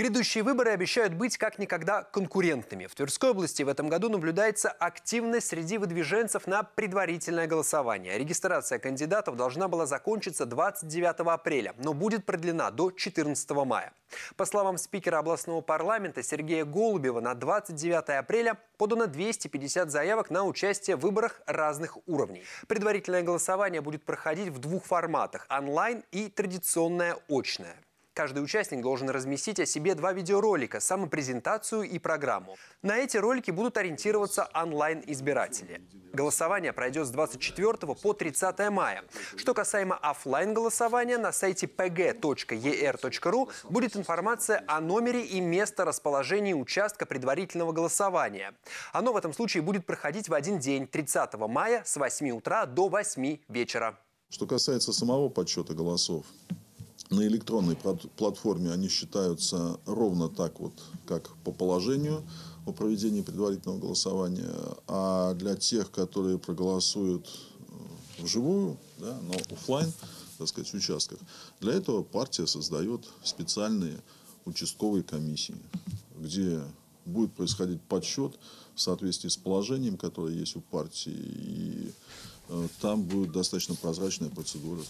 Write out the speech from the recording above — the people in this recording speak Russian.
Грядущие выборы обещают быть как никогда конкурентными. В Тверской области в этом году наблюдается активность среди выдвиженцев на предварительное голосование. Регистрация кандидатов должна была закончиться 29 апреля, но будет продлена до 14 мая. По словам спикера областного парламента Сергея Голубева, на 29 апреля подано 250 заявок на участие в выборах разных уровней. Предварительное голосование будет проходить в двух форматах – онлайн и традиционное очное. Каждый участник должен разместить о себе два видеоролика, самопрезентацию и программу. На эти ролики будут ориентироваться онлайн-избиратели. Голосование пройдет с 24 по 30 мая. Что касаемо офлайн голосования на сайте pg.er.ru будет информация о номере и место расположения участка предварительного голосования. Оно в этом случае будет проходить в один день, 30 мая с 8 утра до 8 вечера. Что касается самого подсчета голосов, на электронной платформе они считаются ровно так вот, как по положению о проведении предварительного голосования, а для тех, которые проголосуют э, вживую, да, но офлайн, так сказать, в участках, для этого партия создает специальные участковые комиссии, где будет происходить подсчет в соответствии с положением, которое есть у партии, и э, там будет достаточно прозрачная процедура.